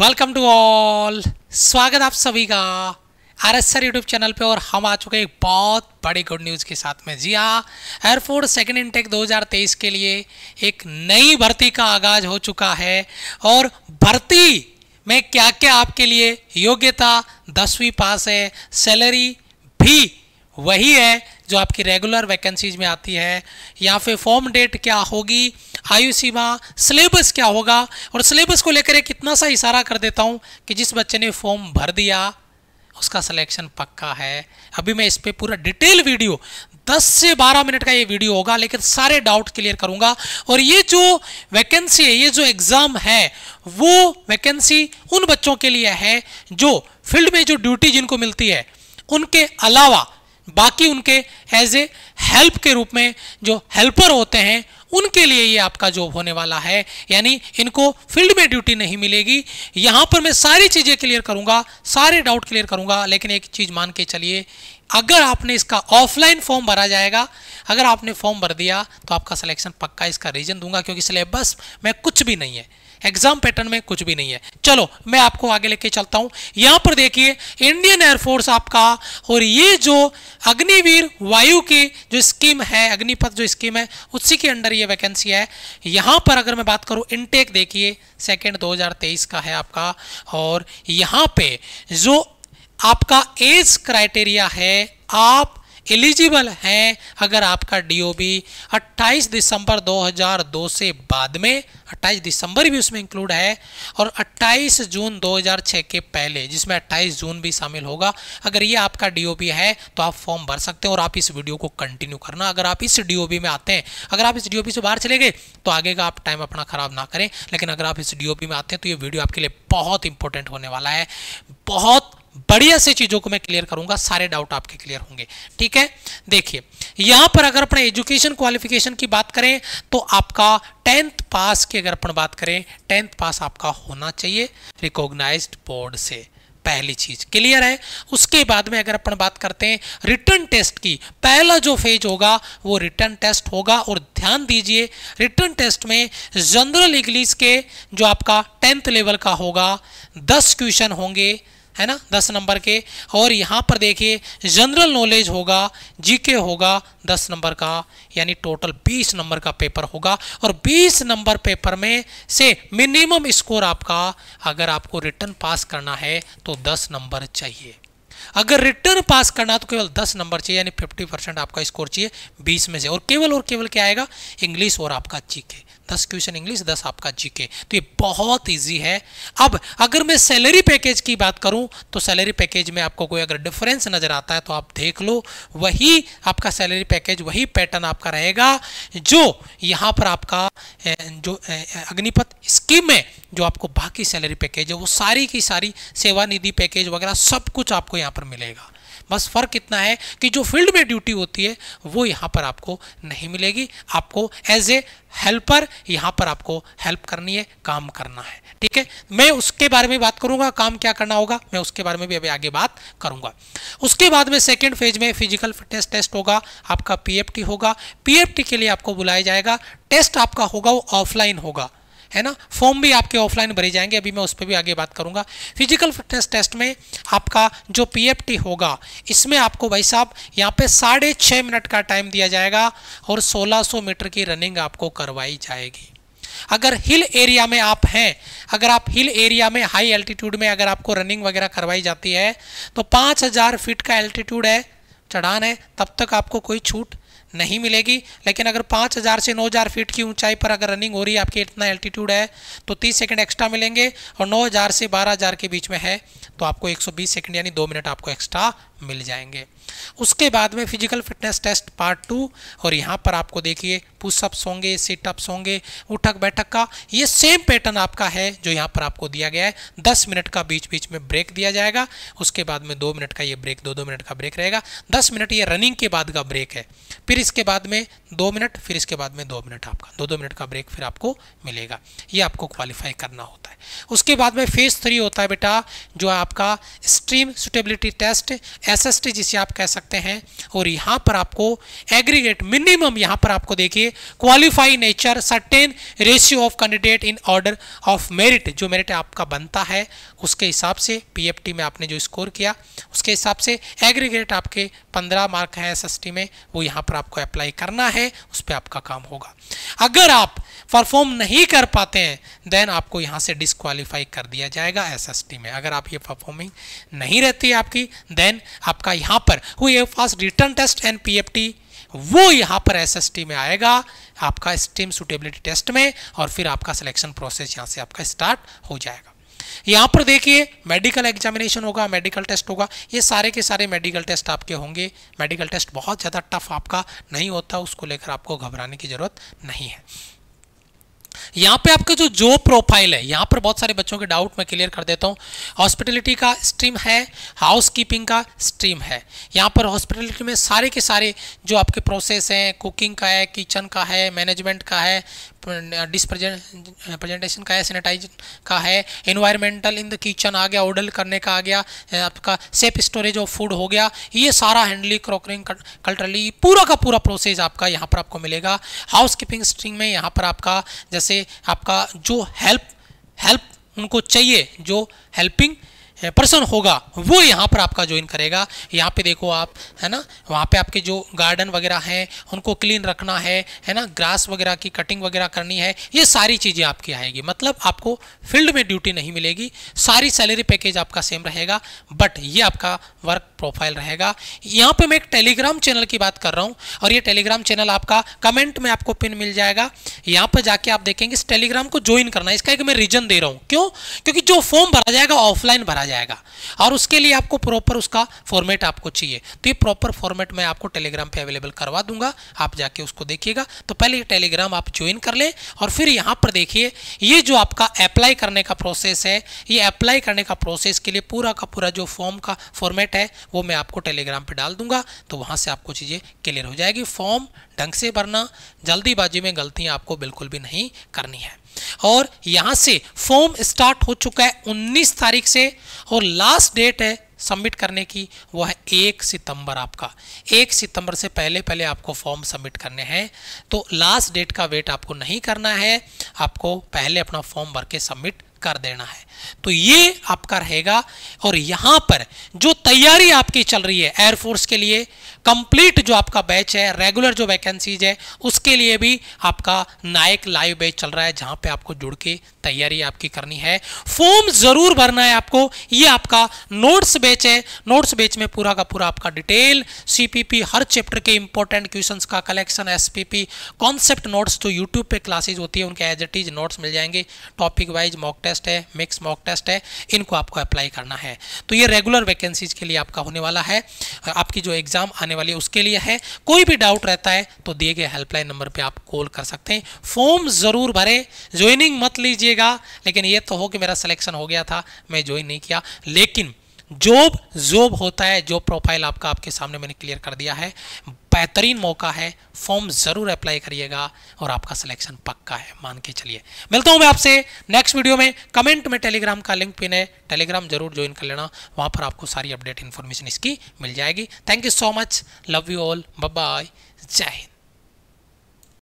welcome to all स्वागत आप सभी का R S sir YouTube channel पे और हम आ चुके हैं बहुत बड़ी गुड न्यूज़ के साथ में जी हाँ एयरफोर्स सेकेंड इनटेक 2023 के लिए एक नई भर्ती का आगाज़ हो चुका है और भर्ती में क्या क्या आपके लिए योग्यता दसवीं पास है सैलरी भी वही है जो आपकी रेगुलर वैकेंसीज में आती है या फिर फॉर्म डेट क्या होगी आयु सीमा सिलेबस क्या होगा और सिलेबस को लेकर एक इतना सा इशारा कर देता हूँ कि जिस बच्चे ने फॉर्म भर दिया उसका सिलेक्शन पक्का है अभी मैं इस पर पूरा डिटेल वीडियो 10 से 12 मिनट का ये वीडियो होगा लेकिन सारे डाउट क्लियर करूंगा और ये जो वैकेंसी है ये जो एग्ज़ाम है वो वैकेंसी उन बच्चों के लिए है जो फील्ड में जो ड्यूटी जिनको मिलती है उनके अलावा बाकी उनके एज ए हेल्प के रूप में जो हेल्पर होते हैं उनके लिए ये आपका जॉब होने वाला है यानी इनको फील्ड में ड्यूटी नहीं मिलेगी यहाँ पर मैं सारी चीज़ें क्लियर करूँगा सारे डाउट क्लियर करूँगा लेकिन एक चीज़ मान के चलिए अगर आपने इसका ऑफलाइन फॉर्म भरा जाएगा अगर आपने फॉर्म भर दिया तो आपका सिलेक्शन पक्का इसका रीजन दूंगा क्योंकि सिलेबस में कुछ भी नहीं है एग्जाम पैटर्न में कुछ भी नहीं है चलो मैं आपको आगे लेके चलता हूं यहां पर देखिए इंडियन एयरफोर्स आपका और ये जो अग्निवीर वायु की जो स्कीम है अग्निपथ जो स्कीम है उसी के अंडर ये वैकेंसी है यहां पर अगर मैं बात करूं इनटेक देखिए सेकेंड 2023 का है आपका और यहां पे जो आपका एज क्राइटेरिया है आप एलिजिबल हैं अगर आपका डीओबी 28 दिसंबर 2002 से बाद में 28 दिसंबर भी उसमें इंक्लूड है और 28 जून 2006 के पहले जिसमें 28 जून भी शामिल होगा अगर ये आपका डीओबी है तो आप फॉर्म भर सकते हैं और आप इस वीडियो को कंटिन्यू करना अगर आप इस डीओबी में आते हैं अगर आप इस डी से बाहर चले गए तो आगे का आप टाइम अपना ख़राब ना करें लेकिन अगर आप इस डी में आते हैं तो ये वीडियो आपके लिए बहुत इंपॉर्टेंट होने वाला है बहुत बढ़िया से चीज़ों को मैं क्लियर करूंगा सारे डाउट आपके क्लियर होंगे ठीक है देखिए यहां पर अगर अपने एजुकेशन क्वालिफिकेशन की बात करें तो आपका टेंथ पास की अगर अपन बात करें टेंथ पास आपका होना चाहिए रिकॉग्नाइज बोर्ड से पहली चीज क्लियर है उसके बाद में अगर अपन बात करते हैं रिटर्न टेस्ट की पहला जो फेज होगा वो रिटर्न टेस्ट होगा और ध्यान दीजिए रिटर्न टेस्ट में जनरल इंग्लिश के जो आपका टेंथ लेवल का होगा दस क्वेश्चन होंगे है ना दस नंबर के और यहाँ पर देखिए जनरल नॉलेज होगा जीके होगा दस नंबर का यानी टोटल बीस नंबर का पेपर होगा और बीस नंबर पेपर में से मिनिमम स्कोर आपका अगर आपको रिटर्न पास करना है तो दस नंबर चाहिए अगर रिटर्न पास करना तो केवल दस नंबर चाहिए यानी फिफ्टी परसेंट आपका स्कोर चाहिए बीस में से और केवल और केवल क्या आएगा इंग्लिश और आपका जीके दस क्वेश्चन इंग्लिश दस आपका जीके तो ये बहुत ईजी है अब अगर मैं सैलरी पैकेज की बात करूँ तो सैलरी पैकेज में आपको कोई अगर डिफरेंस नज़र आता है तो आप देख लो वही आपका सैलरी पैकेज वही पैटर्न आपका रहेगा जो यहाँ पर आपका जो अग्निपथ स्कीम में जो आपको बाकी सैलरी पैकेज है वो सारी की सारी सेवानिधि पैकेज वगैरह सब कुछ आपको यहाँ पर मिलेगा बस फ़र्क इतना है कि जो फील्ड में ड्यूटी होती है वो यहाँ पर आपको नहीं मिलेगी आपको एज ए हेल्पर यहाँ पर आपको हेल्प करनी है काम करना है ठीक है मैं उसके बारे में बात करूंगा काम क्या करना होगा मैं उसके बारे में भी अभी आगे बात करूंगा उसके बाद में सेकेंड फेज में फिजिकल फिटनेस टेस्ट होगा आपका पीएफटी होगा पीएफटी के लिए आपको बुलाया जाएगा टेस्ट आपका होगा वो ऑफलाइन होगा है ना फॉर्म भी आपके ऑफलाइन भरे जाएंगे अभी मैं उस पर भी आगे बात करूंगा फिजिकल फिटनेस टेस्ट में आपका जो पी होगा इसमें आपको भाई साहब यहाँ पे साढ़े छः मिनट का टाइम दिया जाएगा और 1600 मीटर की रनिंग आपको करवाई जाएगी अगर हिल एरिया में आप हैं अगर आप हिल एरिया में हाई एल्टीट्यूड में अगर आपको रनिंग वगैरह करवाई जाती है तो पाँच फीट का एल्टीट्यूड है चढ़ान है तब तक आपको कोई छूट नहीं मिलेगी लेकिन अगर 5000 से 9000 फीट की ऊंचाई पर अगर रनिंग हो रही है आपके इतना एल्टीट्यूड है तो 30 सेकंड एक्स्ट्रा मिलेंगे और 9000 से 12000 के बीच में है तो आपको 120 सेकंड यानी दो मिनट आपको एक्स्ट्रा मिल जाएंगे उसके बाद में physical fitness test part two और यहाँ पर आपको देखिए पुशअप्स होंगे सिटअप्स होंगे उठक बैठक का ये सेम पैटर्न आपका है जो यहाँ पर आपको दिया गया है दस मिनट का बीच बीच में ब्रेक दिया जाएगा उसके बाद में दो मिनट का ये ब्रेक दो दो मिनट का ब्रेक रहेगा दस मिनट ये रनिंग के बाद का ब्रेक है फिर इसके बाद में दो मिनट फिर इसके बाद में दो मिनट आपका दो दो मिनट का ब्रेक फिर आपको मिलेगा ये आपको क्वालिफाई करना होता है उसके बाद में फेज थ्री होता है बेटा जो आपका स्ट्रीम सुटेबिलिटी टेस्ट एस जिसे आप कह सकते हैं और यहाँ पर आपको एग्रीगेट मिनिमम यहाँ पर आपको देखिए qualify nature certain ratio of candidate in order of merit जो मेरिट आपका बनता है उसके हिसाब से पी में आपने जो स्कोर किया उसके हिसाब से एग्रीगेट आपके पंद्रह मार्क हैं एस में वो यहाँ पर आपको आपको अप्लाई करना है उस पर आपका काम होगा अगर आप परफॉर्म नहीं कर पाते हैं देन आपको यहाँ से डिसक्वालीफाई कर दिया जाएगा एसएसटी में अगर आप ये परफॉर्मिंग नहीं रहती है आपकी देन आपका यहाँ पर हुई first written test and PFT वो यहाँ पर एसएसटी में आएगा आपका स्टीम सुटेबिलिटी टेस्ट में और फिर आपका सिलेक्शन प्रोसेस यहाँ से आपका स्टार्ट हो जाएगा यहाँ पर देखिए मेडिकल एग्जामिनेशन होगा मेडिकल टेस्ट होगा ये सारे के सारे मेडिकल टेस्ट आपके होंगे मेडिकल टेस्ट बहुत ज़्यादा टफ आपका नहीं होता उसको लेकर आपको घबराने की ज़रूरत नहीं है यहाँ पे आपके जो जॉब प्रोफाइल है यहाँ पर बहुत सारे बच्चों के डाउट मैं क्लियर कर देता हूँ हॉस्पिटलिटी का स्ट्रीम है हाउसकीपिंग का स्ट्रीम है यहाँ पर हॉस्पिटलिटी में सारे के सारे जो आपके प्रोसेस हैं कुकिंग का है किचन का है मैनेजमेंट का है डिस uh, uh, का है सैनिटाइज का है इन्वायरमेंटल इन द किचन आ गया ओडल करने का आ गया uh, आपका सेफ स्टोरेज ऑफ फूड हो गया ये सारा हैंडली क्रॉकरिंग कल्टरली पूरा का पूरा प्रोसेस आपका यहाँ पर आपको मिलेगा हाउस कीपिंग स्ट्रिंग में यहाँ पर आपका जैसे आपका जो हेल्प हेल्प उनको चाहिए जो हेल्पिंग पर्सन होगा वो यहाँ पर आपका ज्वाइन करेगा यहाँ पे देखो आप है ना वहाँ पे आपके जो गार्डन वगैरह हैं उनको क्लीन रखना है है ना ग्रास वगैरह की कटिंग वगैरह करनी है ये सारी चीज़ें आपकी आएगी मतलब आपको फील्ड में ड्यूटी नहीं मिलेगी सारी सैलरी पैकेज आपका सेम रहेगा बट ये आपका वर्क प्रोफाइल रहेगा यहाँ पर मैं एक टेलीग्राम चैनल की बात कर रहा हूँ और ये टेलीग्राम चैनल आपका कमेंट में आपको पिन मिल जाएगा यहाँ पर जाके आप देखेंगे इस टेलीग्राम को ज्वाइन करना इसका एक मैं रीजन दे रहा हूँ क्यों क्योंकि जो फॉर्म भरा जाएगा ऑफलाइन भरा जाएगा जाएगा और उसके लिए आपको प्रॉपर उसका फॉर्मेट आपको चाहिए तो ये प्रॉपर फॉर्मेट मैं आपको टेलीग्राम पे अवेलेबल करवा दूंगा आप जाके उसको देखिएगा तो पहले टेलीग्राम आप ज्वाइन कर लें और फिर यहाँ पर देखिए ये जो आपका अप्लाई करने का प्रोसेस है ये अप्लाई करने का प्रोसेस के लिए पूरा का पूरा जो फॉर्म का फॉर्मेट है वो मैं आपको टेलीग्राम पर डाल दूंगा तो वहाँ से आपको चीज़ें क्लियर हो जाएगी फॉर्म ढंग से भरना जल्दीबाजी में गलतियाँ आपको बिल्कुल भी नहीं करनी है और यहाँ से फॉर्म स्टार्ट हो चुका है 19 तारीख से और लास्ट डेट है सबमिट करने की वो है एक सितंबर आपका एक सितंबर से पहले पहले आपको फॉर्म सबमिट करने हैं तो लास्ट डेट का वेट आपको नहीं करना है आपको पहले अपना फॉर्म भर के सबमिट कर देना है तो ये आपका रहेगा और यहां पर जो तैयारी आपकी चल रही है एयरफोर्स के लिए कंप्लीट जो आपका बैच है रेगुलर जो वैकेंसीज है उसके लिए भी आपका नायक लाइव बैच चल रहा है जहां पे आपको जुड़ के तैयारी आपकी करनी है फॉर्म ज़रूर भरना है आपको ये आपका नोट्स बैच है नोट्स बैच में पूरा का पूरा आपका डिटेल सीपीपी हर चैप्टर के इंपॉर्टेंट क्वेश्चन का कलेक्शन एसपीपी कॉन्सेप्ट नोट्स जो यूट्यूब पे क्लासेज होती है उनके एज इट इज नोट्स मिल जाएंगे topic wise mock test test है मिक्स मॉक टेस्ट है इनको आपको अप्लाई करना है तो ये रेगुलर वैकेंसीज के लिए आपका होने वाला है आपकी जो एग्ज़ाम आने वाली है उसके लिए है कोई भी डाउट रहता है तो दिए गए हेल्पलाइन नंबर पर आप कॉल कर सकते हैं फॉर्म ज़रूर भरें ज्वाइनिंग मत लीजिएगा लेकिन ये तो हो कि मेरा सिलेक्शन हो गया था मैं ज्वाइन नहीं किया लेकिन जॉब जॉब होता है जॉब प्रोफाइल आपका आपके सामने मैंने क्लियर कर दिया है बेहतरीन मौका है फॉर्म ज़रूर अप्लाई करिएगा और आपका सिलेक्शन पक्का है मान के चलिए मिलता हूँ मैं आपसे नेक्स्ट वीडियो में कमेंट में टेलीग्राम का लिंक पिन है टेलीग्राम जरूर ज्वाइन कर लेना वहाँ पर आपको सारी अपडेट इन्फॉर्मेशन इसकी मिल जाएगी thank you so much love you all bye जय हिंद